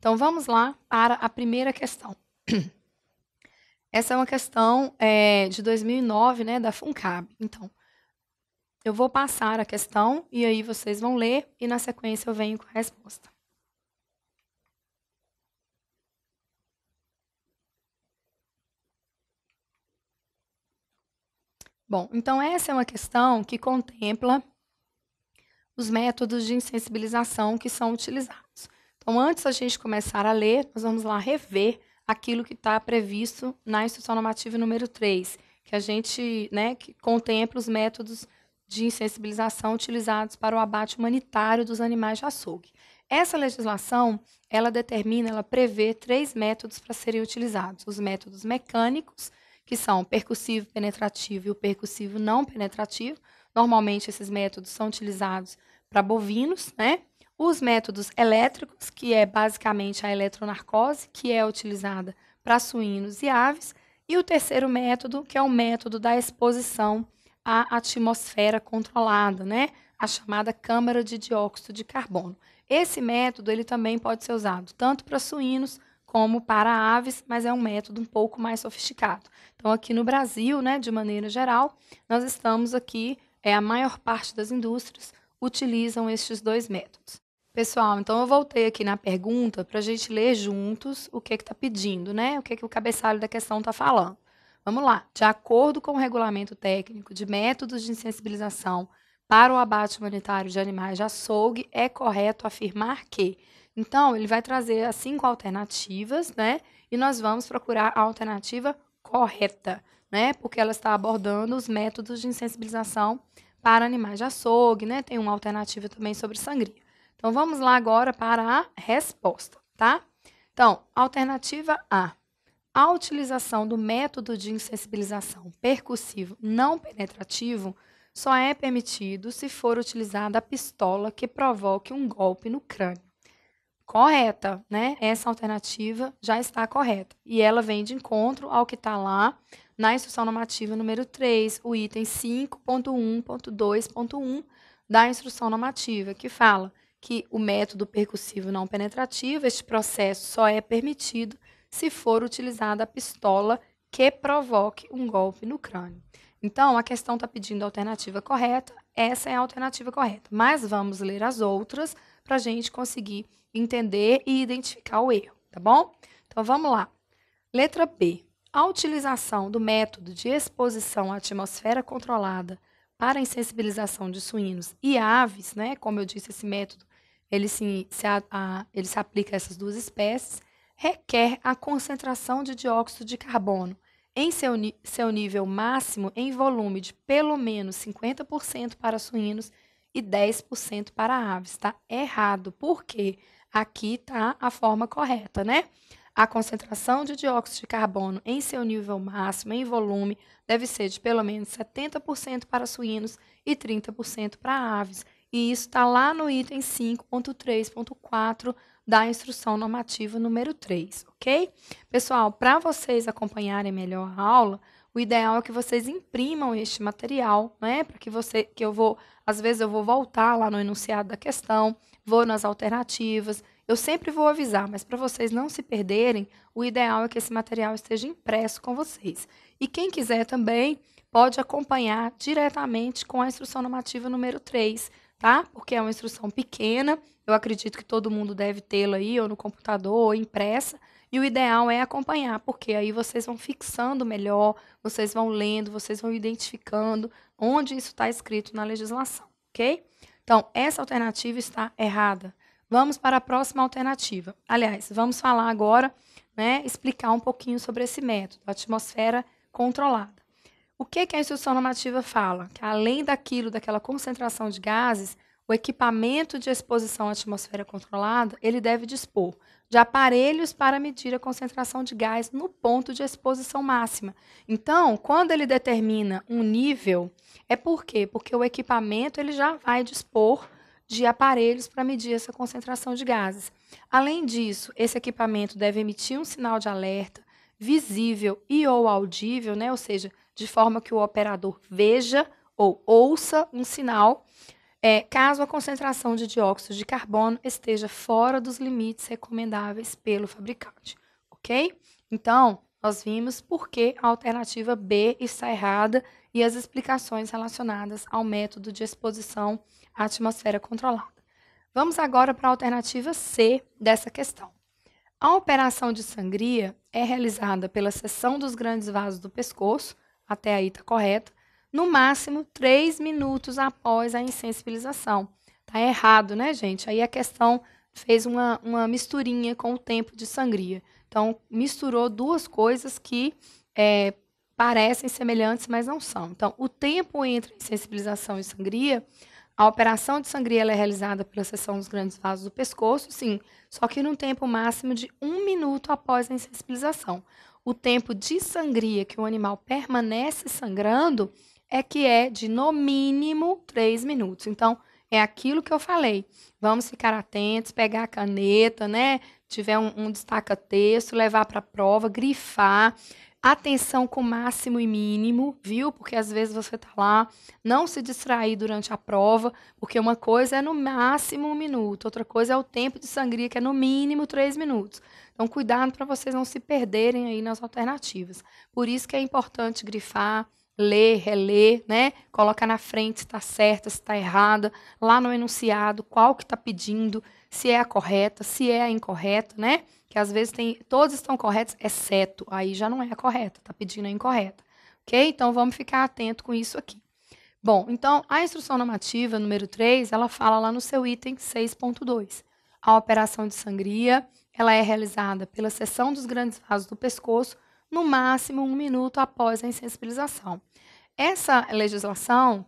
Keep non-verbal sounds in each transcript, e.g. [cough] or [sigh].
Então vamos lá para a primeira questão. [clears throat] Essa é uma questão é, de 2009, né, da Funcab. Então, eu vou passar a questão e aí vocês vão ler e na sequência eu venho com a resposta. Bom, então essa é uma questão que contempla os métodos de insensibilização que são utilizados. Então, antes da gente começar a ler, nós vamos lá rever aquilo que está previsto na Instrução Normativa número 3, que a gente né, que contempla os métodos de insensibilização utilizados para o abate humanitário dos animais de açougue. Essa legislação, ela determina, ela prevê três métodos para serem utilizados. Os métodos mecânicos, que são o percussivo penetrativo e o percussivo não penetrativo. Normalmente, esses métodos são utilizados para bovinos, né? Os métodos elétricos, que é basicamente a eletronarcose, que é utilizada para suínos e aves, e o terceiro método, que é o método da exposição à atmosfera controlada, né? A chamada câmara de dióxido de carbono. Esse método ele também pode ser usado tanto para suínos como para aves, mas é um método um pouco mais sofisticado. Então, aqui no Brasil, né, de maneira geral, nós estamos aqui, é a maior parte das indústrias utilizam estes dois métodos. Pessoal, então eu voltei aqui na pergunta para a gente ler juntos o que está pedindo, né? O que, é que o cabeçalho da questão está falando. Vamos lá. De acordo com o regulamento técnico de métodos de insensibilização para o abate humanitário de animais de açougue, é correto afirmar que. Então, ele vai trazer as cinco alternativas, né? E nós vamos procurar a alternativa correta, né? Porque ela está abordando os métodos de insensibilização para animais de açougue, né? Tem uma alternativa também sobre sangria. Então, vamos lá agora para a resposta, tá? Então, alternativa A. A utilização do método de insensibilização percussivo não penetrativo só é permitido se for utilizada a pistola que provoque um golpe no crânio. Correta, né? Essa alternativa já está correta. E ela vem de encontro ao que está lá na instrução normativa número 3, o item 5.1.2.1 da instrução normativa, que fala que o método percussivo não penetrativo, este processo só é permitido se for utilizada a pistola que provoque um golpe no crânio. Então, a questão está pedindo a alternativa correta, essa é a alternativa correta. Mas vamos ler as outras para a gente conseguir entender e identificar o erro, tá bom? Então, vamos lá. Letra B. A utilização do método de exposição à atmosfera controlada para insensibilização de suínos e aves, né? Como eu disse, esse método ele se, se a, a, ele se aplica a essas duas espécies, requer a concentração de dióxido de carbono em seu, seu nível máximo em volume de pelo menos 50% para suínos e 10% para aves. Está errado, porque aqui está a forma correta, né? A concentração de dióxido de carbono em seu nível máximo em volume deve ser de pelo menos 70% para suínos e 30% para aves. E isso está lá no item 5.3.4 da instrução normativa número 3, ok? Pessoal, para vocês acompanharem melhor a aula, o ideal é que vocês imprimam este material, né? Para que você, que eu vou, às vezes eu vou voltar lá no enunciado da questão, vou nas alternativas, eu sempre vou avisar, mas para vocês não se perderem, o ideal é que esse material esteja impresso com vocês. E quem quiser também pode acompanhar diretamente com a instrução normativa número 3 tá? Porque é uma instrução pequena, eu acredito que todo mundo deve tê-la aí, ou no computador, ou impressa. E o ideal é acompanhar, porque aí vocês vão fixando melhor, vocês vão lendo, vocês vão identificando onde isso está escrito na legislação, ok? Então, essa alternativa está errada. Vamos para a próxima alternativa. Aliás, vamos falar agora, né, explicar um pouquinho sobre esse método, atmosfera controlada. O que, que a instrução normativa fala? Que além daquilo, daquela concentração de gases, o equipamento de exposição à atmosfera controlada, ele deve dispor de aparelhos para medir a concentração de gás no ponto de exposição máxima. Então, quando ele determina um nível, é por quê? Porque o equipamento ele já vai dispor de aparelhos para medir essa concentração de gases. Além disso, esse equipamento deve emitir um sinal de alerta visível e ou audível, né? Ou seja, de forma que o operador veja ou ouça um sinal, é, caso a concentração de dióxido de carbono esteja fora dos limites recomendáveis pelo fabricante, ok? Então, nós vimos por que a alternativa B está errada e as explicações relacionadas ao método de exposição à atmosfera controlada. Vamos agora para a alternativa C dessa questão. A operação de sangria é realizada pela seção dos grandes vasos do pescoço, até aí está correto, no máximo três minutos após a insensibilização. Tá errado, né, gente? Aí a questão fez uma, uma misturinha com o tempo de sangria. Então, misturou duas coisas que é, parecem semelhantes, mas não são. Então, o tempo entre sensibilização e sangria a operação de sangria é realizada pela seção dos grandes vasos do pescoço, sim, só que num tempo máximo de um minuto após a insensibilização. O tempo de sangria que o animal permanece sangrando é que é de no mínimo três minutos. Então, é aquilo que eu falei. Vamos ficar atentos, pegar a caneta, né? Tiver um, um destaca-texto, levar para a prova, grifar. Atenção com máximo e mínimo, viu? Porque às vezes você tá lá, não se distrair durante a prova, porque uma coisa é no máximo um minuto, outra coisa é o tempo de sangria, que é no mínimo três minutos. Então, cuidado para vocês não se perderem aí nas alternativas. Por isso que é importante grifar, ler, reler, né? Colocar na frente se está certa, se está errada, lá no enunciado, qual que está pedindo, se é a correta, se é a incorreta, né? que às vezes tem, todos estão corretos, exceto, aí já não é a correta, está pedindo a incorreta. Ok? Então vamos ficar atento com isso aqui. Bom, então a instrução normativa número 3, ela fala lá no seu item 6.2. A operação de sangria, ela é realizada pela seção dos grandes vasos do pescoço, no máximo um minuto após a insensibilização. Essa legislação,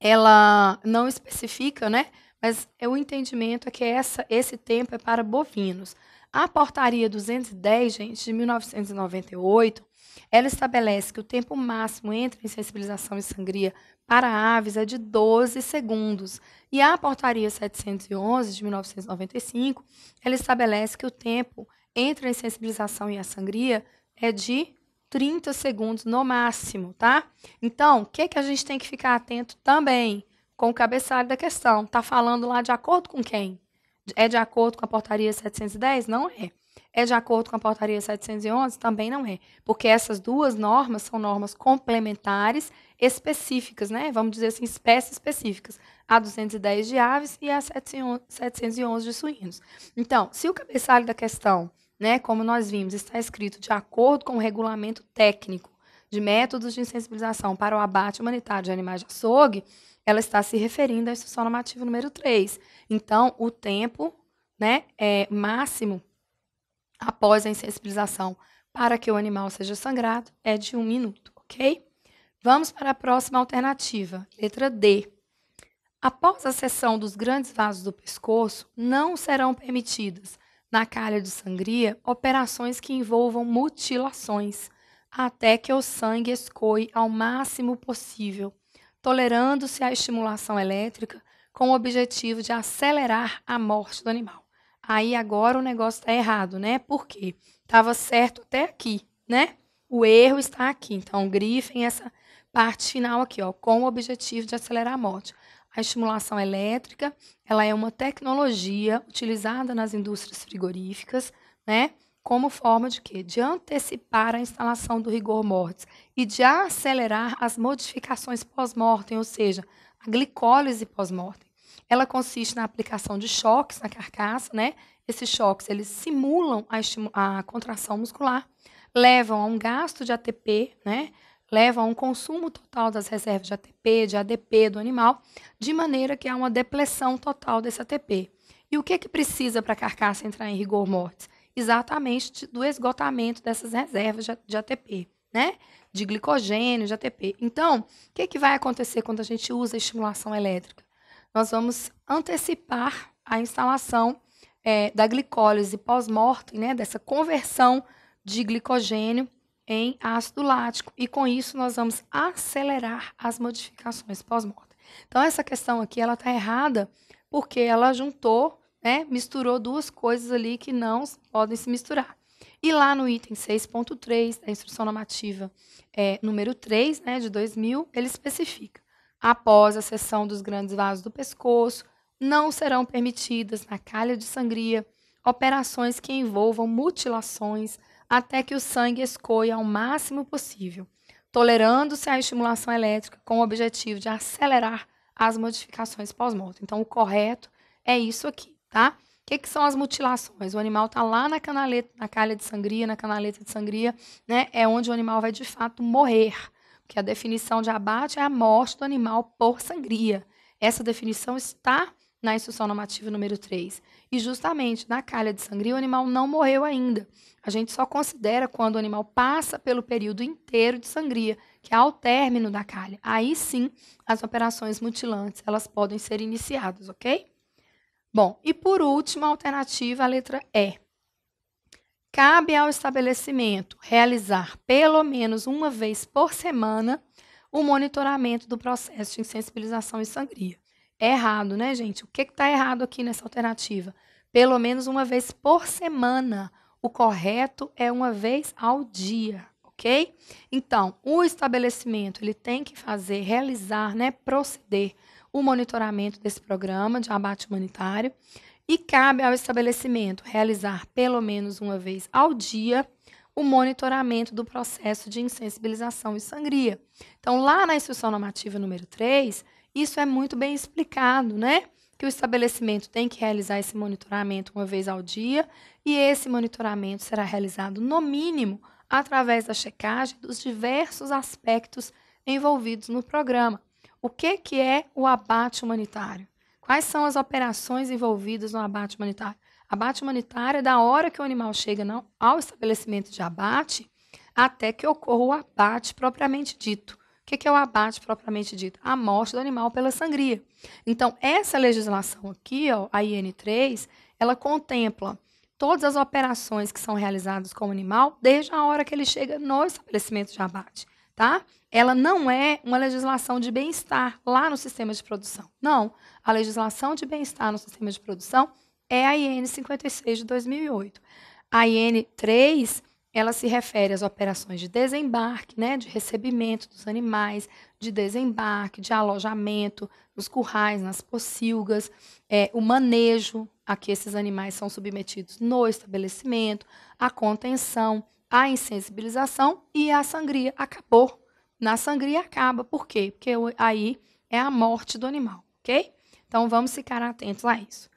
ela não especifica, né? Mas é o entendimento é que essa, esse tempo é para bovinos. A portaria 210, gente, de 1998, ela estabelece que o tempo máximo entre insensibilização e sangria para aves é de 12 segundos. E a portaria 711, de 1995, ela estabelece que o tempo entre a insensibilização e a sangria é de 30 segundos no máximo, tá? Então, o que, que a gente tem que ficar atento também com o cabeçalho da questão? Tá falando lá de acordo com quem? É de acordo com a portaria 710? Não é. É de acordo com a portaria 711? Também não é. Porque essas duas normas são normas complementares específicas, né? Vamos dizer assim, espécies específicas. A 210 de aves e a 711 de suínos. Então, se o cabeçalho da questão, né, como nós vimos, está escrito de acordo com o regulamento técnico de métodos de insensibilização para o abate humanitário de animais de açougue, ela está se referindo à instrução normativa número 3. Então, o tempo né, é máximo após a insensibilização para que o animal seja sangrado é de um minuto, ok? Vamos para a próxima alternativa, letra D. Após a seção dos grandes vasos do pescoço, não serão permitidas, na calha de sangria, operações que envolvam mutilações até que o sangue escoe ao máximo possível, tolerando-se a estimulação elétrica com o objetivo de acelerar a morte do animal. Aí agora o negócio está errado, né? Por quê? Estava certo até aqui, né? O erro está aqui. Então, grifem essa parte final aqui, ó, com o objetivo de acelerar a morte. A estimulação elétrica, ela é uma tecnologia utilizada nas indústrias frigoríficas, né? como forma de quê? De antecipar a instalação do rigor mortis e de acelerar as modificações pós-mortem, ou seja, a glicólise pós-mortem. Ela consiste na aplicação de choques na carcaça, né? Esses choques eles simulam a, a contração muscular, levam a um gasto de ATP, né? levam a um consumo total das reservas de ATP, de ADP do animal, de maneira que há uma depleção total desse ATP. E o que é que precisa para a carcaça entrar em rigor mortis? exatamente do esgotamento dessas reservas de ATP, né? De glicogênio, de ATP. Então, o que, que vai acontecer quando a gente usa a estimulação elétrica? Nós vamos antecipar a instalação é, da glicólise pós-mortem, né? Dessa conversão de glicogênio em ácido lático. E com isso, nós vamos acelerar as modificações pós-mortem. Então, essa questão aqui, ela está errada porque ela juntou né? Misturou duas coisas ali que não podem se misturar. E lá no item 6.3 da instrução normativa é, número 3, né, de 2000, ele especifica: após a seção dos grandes vasos do pescoço, não serão permitidas na calha de sangria operações que envolvam mutilações até que o sangue escoe ao máximo possível, tolerando-se a estimulação elétrica com o objetivo de acelerar as modificações pós morte Então, o correto é isso aqui tá? O que, que são as mutilações? O animal está lá na canaleta, na calha de sangria, na canaleta de sangria, né? É onde o animal vai de fato morrer. Porque a definição de abate é a morte do animal por sangria. Essa definição está na instrução normativa número 3. E justamente na calha de sangria, o animal não morreu ainda. A gente só considera quando o animal passa pelo período inteiro de sangria, que é ao término da calha. Aí sim, as operações mutilantes, elas podem ser iniciadas, ok? Bom, e por último, a alternativa, a letra E. Cabe ao estabelecimento realizar pelo menos uma vez por semana o monitoramento do processo de insensibilização e sangria. É errado, né, gente? O que está errado aqui nessa alternativa? Pelo menos uma vez por semana. O correto é uma vez ao dia, ok? Então, o estabelecimento ele tem que fazer, realizar, né, proceder o monitoramento desse programa de abate humanitário e cabe ao estabelecimento realizar pelo menos uma vez ao dia o monitoramento do processo de insensibilização e sangria. Então, lá na instrução normativa número 3, isso é muito bem explicado, né? Que o estabelecimento tem que realizar esse monitoramento uma vez ao dia e esse monitoramento será realizado, no mínimo, através da checagem dos diversos aspectos envolvidos no programa. O que, que é o abate humanitário? Quais são as operações envolvidas no abate humanitário? Abate humanitário é da hora que o animal chega ao estabelecimento de abate até que ocorra o abate propriamente dito. O que, que é o abate propriamente dito? A morte do animal pela sangria. Então, essa legislação aqui, ó, a IN3, ela contempla todas as operações que são realizadas com o animal desde a hora que ele chega no estabelecimento de abate tá? Ela não é uma legislação de bem-estar lá no sistema de produção. Não, a legislação de bem-estar no sistema de produção é a IN 56 de 2008. A IN 3, ela se refere às operações de desembarque, né, de recebimento dos animais, de desembarque, de alojamento nos currais, nas pocilgas, é, o manejo a que esses animais são submetidos no estabelecimento, a contenção, a insensibilização e a sangria. Acabou. Na sangria acaba. Por quê? Porque aí é a morte do animal, ok? Então vamos ficar atentos a isso.